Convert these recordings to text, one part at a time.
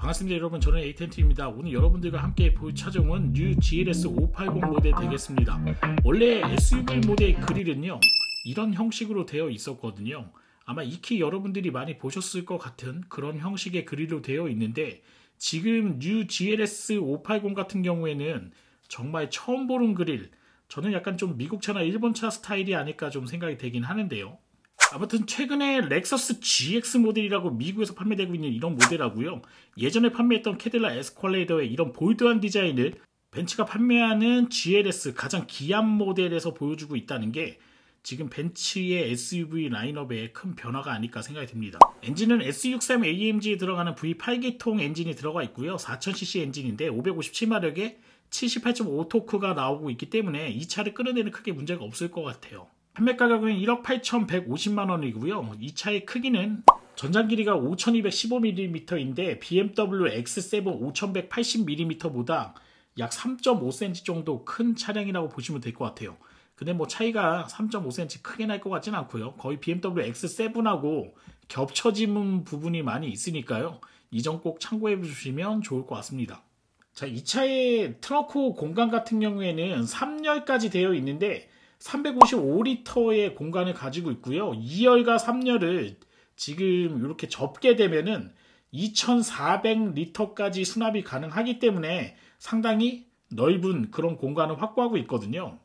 반갑습니다 여러분 저는 에이텐트입니다 오늘 여러분들과 함께 차종은 뉴 GLS 580 모델 되겠습니다 원래 SUV 모델 그릴은요 이런 형식으로 되어 있었거든요 아마 익히 여러분들이 많이 보셨을 것 같은 그런 형식의 그릴로 되어 있는데 지금 뉴 GLS 580 같은 경우에는 정말 처음 보는 그릴 저는 약간 좀 미국차나 일본차 스타일이 아닐까 좀 생각이 되긴 하는데요 아무튼 최근에 렉서스 GX 모델이라고 미국에서 판매되고 있는 이런 모델하고요. 예전에 판매했던 캐딜라 에스컬레이더의 이런 볼드한 디자인을 벤츠가 판매하는 GLS 가장 기한 모델에서 보여주고 있다는 게 지금 벤츠의 SUV 라인업에 큰 변화가 아닐까 생각이 듭니다. 엔진은 S63 AMG에 들어가는 V8기통 엔진이 들어가 있고요. 4000cc 엔진인데 557마력에 78.5토크가 나오고 있기 때문에 이 차를 끌어내는 크게 문제가 없을 것 같아요. 판매 가격은 1억 8,150만 원이고요. 이 차의 크기는 전장 길이가 5,215mm인데 BMW X7 5,180mm보다 약 3.5cm 정도 큰 차량이라고 보시면 될 것 같아요. 근데 뭐 차이가 3.5cm 크게 날 것 같진 않고요. 거의 BMW X7하고 겹쳐지는 부분이 많이 있으니까요. 이 점 꼭 참고해 주시면 좋을 것 같습니다. 자, 이 차의 트렁크 공간 같은 경우에는 3열까지 되어 있는데 355리터의 공간을 가지고 있고요. 2열과 3열을 지금 이렇게 접게 되면은 2400리터까지 수납이 가능하기 때문에 상당히 넓은 그런 공간을 확보하고 있거든요.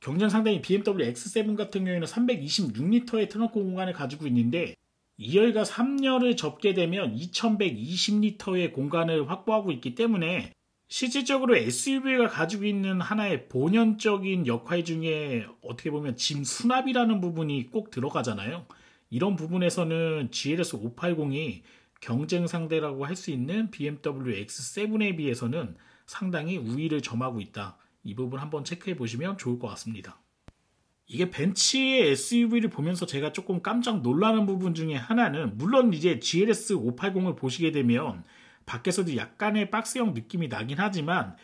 경전 상당히 BMW X7 같은 경우에는 326리터의 트렁크 공간을 가지고 있는데 2열과 3열을 접게 되면 2120리터의 공간을 확보하고 있기 때문에 실질적으로 SUV가 가지고 있는 하나의 본연적인 역할 중에 어떻게 보면 짐 수납이라는 부분이 꼭 들어가잖아요. 이런 부분에서는 GLS 580이 경쟁 상대라고 할 수 있는 BMW X7에 비해서는 상당히 우위를 점하고 있다. 이 부분 한번 체크해 보시면 좋을 것 같습니다. 이게 벤츠의 SUV를 보면서 제가 조금 깜짝 놀라는 부분 중에 하나는 물론 이제 GLS 580을 보시게 되면 밖에서도 약간의 박스형 느낌이 나긴 하지만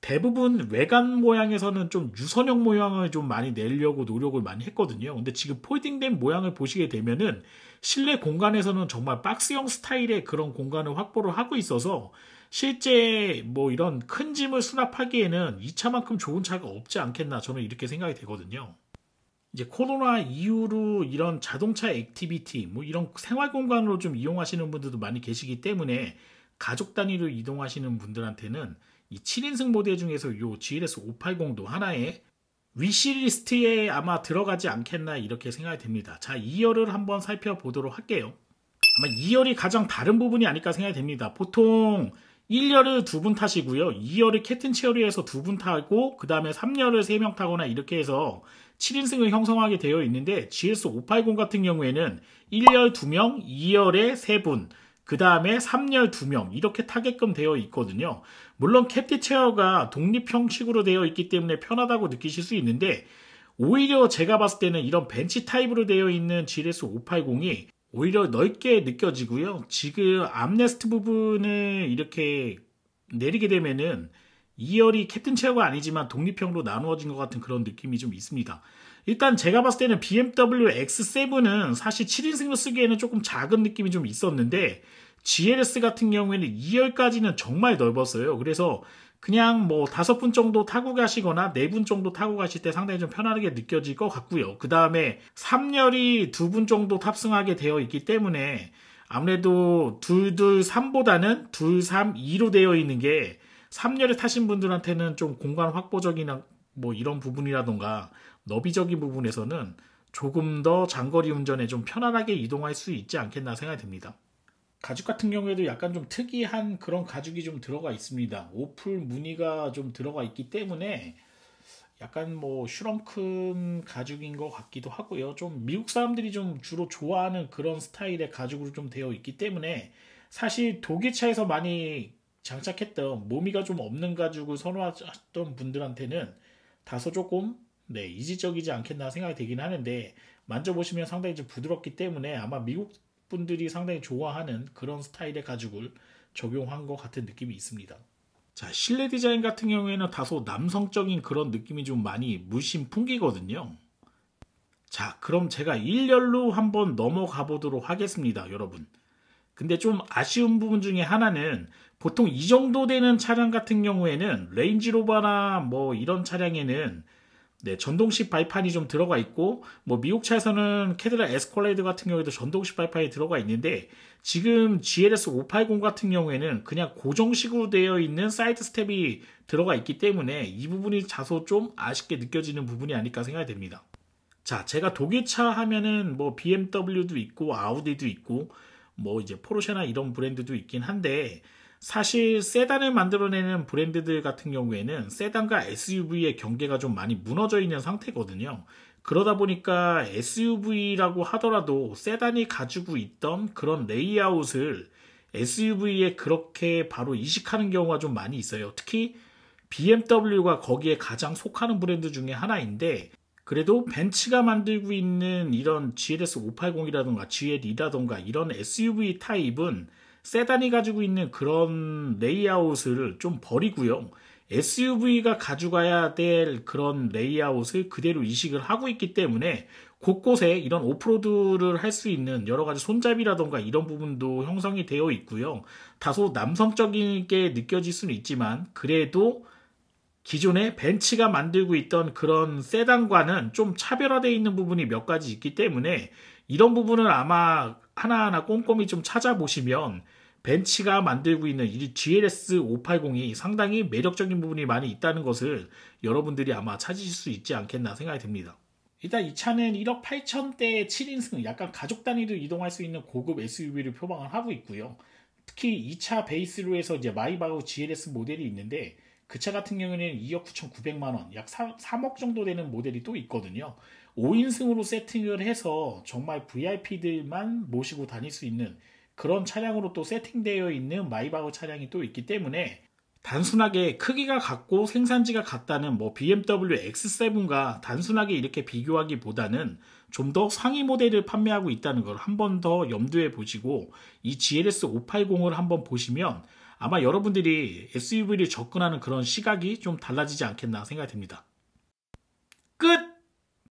대부분 외관 모양에서는 좀 유선형 모양을 좀 많이 내려고 노력을 많이 했거든요. 근데 지금 폴딩된 모양을 보시게 되면은 실내 공간에서는 정말 박스형 스타일의 그런 공간을 확보를 하고 있어서 실제 뭐 이런 큰 짐을 수납하기에는 이 차만큼 좋은 차가 없지 않겠나 저는 이렇게 생각이 되거든요. 이제 코로나 이후로 이런 자동차 액티비티 뭐 이런 생활 공간으로 좀 이용하시는 분들도 많이 계시기 때문에 가족 단위로 이동하시는 분들한테는 이 7인승 모델 중에서 요 GLS 580도 하나의 위시리스트에 아마 들어가지 않겠나 이렇게 생각이 됩니다. 자, 2열을 한번 살펴보도록 할게요. 아마 2열이 가장 다른 부분이 아닐까 생각이 됩니다. 보통 1열을 두 분 타시고요. 2열을 캡틴 체어리에서 두 분 타고 그 다음에 3열을 세 명 타거나 이렇게 해서 7인승을 형성하게 되어 있는데 GS580 같은 경우에는 1열 2명, 2열에 3분, 그 다음에 3열 2명 이렇게 타게끔 되어 있거든요. 물론 캡티 체어가 독립 형식으로 되어 있기 때문에 편하다고 느끼실 수 있는데 오히려 제가 봤을 때는 이런 벤치 타입으로 되어 있는 GLS 580이 오히려 넓게 느껴지고요. 지금 암레스트 부분을 이렇게 내리게 되면은 2열이 캡틴 체어가 아니지만 독립형으로 나누어진 것 같은 그런 느낌이 좀 있습니다. 일단 제가 봤을 때는 BMW X7은 사실 7인승로 쓰기에는 조금 작은 느낌이 좀 있었는데 GLS 같은 경우에는 2열까지는 정말 넓었어요. 그래서 그냥 뭐 다섯 분 정도 타고 가시거나 네분 정도 타고 가실 때 상당히 좀 편안하게 느껴질 것 같고요. 그 다음에 3열이 두분 정도 탑승하게 되어 있기 때문에 아무래도 2, 2, 3보다는 2, 3, 2로 되어 있는 게 3열에 타신 분들한테는 좀 공간 확보적이나 뭐 이런 부분이라던가 너비적인 부분에서는 조금 더 장거리 운전에 좀 편안하게 이동할 수 있지 않겠나 생각이 듭니다. 가죽 같은 경우에도 약간 좀 특이한 그런 가죽이 좀 들어가 있습니다. 오플 무늬가 좀 들어가 있기 때문에 약간 뭐 슈렁큰 가죽인 것 같기도 하고요. 좀 미국 사람들이 좀 주로 좋아하는 그런 스타일의 가죽으로 좀 되어 있기 때문에 사실 독일차에서 많이 장착했던 모미가 좀 없는 가죽을 선호하셨던 분들한테는 다소 조금 네, 이지적이지 않겠나 생각이 되긴 하는데 만져보시면 상당히 좀 부드럽기 때문에 아마 미국 분들이 상당히 좋아하는 그런 스타일의 가죽을 적용한 것 같은 느낌이 있습니다. 자, 실내 디자인 같은 경우에는 다소 남성적인 그런 느낌이 좀 많이 물씬 풍기거든요. 자, 그럼 제가 1렬로 한번 넘어가 보도록 하겠습니다, 여러분. 근데 좀 아쉬운 부분 중에 하나는 보통 이 정도 되는 차량 같은 경우에는 레인지로버나 뭐 이런 차량에는 네, 전동식 발판이 좀 들어가 있고 뭐 미국 차에서는 캐드라 에스컬레이드 같은 경우에도 전동식 발판이 들어가 있는데 지금 GLS 580 같은 경우에는 그냥 고정식으로 되어 있는 사이드 스텝이 들어가 있기 때문에 이 부분이 자소좀 아쉽게 느껴지는 부분이 아닐까 생각이 됩니다. 자, 제가 독일차 하면은 뭐 BMW도 있고 아우디도 있고 뭐 이제 포르쉐나 이런 브랜드도 있긴 한데 사실 세단을 만들어내는 브랜드들 같은 경우에는 세단과 SUV의 경계가 좀 많이 무너져 있는 상태거든요. 그러다 보니까 SUV라고 하더라도 세단이 가지고 있던 그런 레이아웃을 SUV에 그렇게 바로 이식하는 경우가 좀 많이 있어요. 특히 BMW가 거기에 가장 속하는 브랜드 중에 하나인데 그래도 벤츠가 만들고 있는 이런 GLS 580이라던가 GL이라던가 이런 SUV 타입은 세단이 가지고 있는 그런 레이아웃을 좀 버리고요. SUV가 가져가야 될 그런 레이아웃을 그대로 이식을 하고 있기 때문에 곳곳에 이런 오프로드를 할 수 있는 여러 가지 손잡이라던가 이런 부분도 형성이 되어 있고요. 다소 남성적인게 느껴질 수는 있지만 그래도 기존에 벤츠가 만들고 있던 그런 세단과는 좀 차별화되어 있는 부분이 몇 가지 있기 때문에 이런 부분은 아마 하나하나 꼼꼼히 좀 찾아보시면 벤치가 만들고 있는 이 GLS 580이 상당히 매력적인 부분이 많이 있다는 것을 여러분들이 아마 찾으실 수 있지 않겠나 생각이 듭니다. 일단 이 차는 1억 8천대 의 7인승 약간 가족 단위로 이동할 수 있는 고급 SUV를 표방을 하고 있고요. 특히 2차 베이스로 해서 이제 마이바흐 GLS 모델이 있는데 그 차 같은 경우에는 2억 9,900만 원, 약 3, 억 정도 되는 모델이 또 있거든요. 5인승으로 세팅을 해서 정말 VIP들만 모시고 다닐 수 있는 그런 차량으로 또 세팅되어 있는 마이바흐 차량이 또 있기 때문에 단순하게 크기가 같고 생산지가 같다는 뭐 BMW X7과 단순하게 이렇게 비교하기보다는 좀 더 상위 모델을 판매하고 있다는 걸 한 번 더 염두에 보시고 이 GLS 580을 한번 보시면 아마 여러분들이 SUV를 접근하는 그런 시각이 좀 달라지지 않겠나 생각이 듭니다. 끝!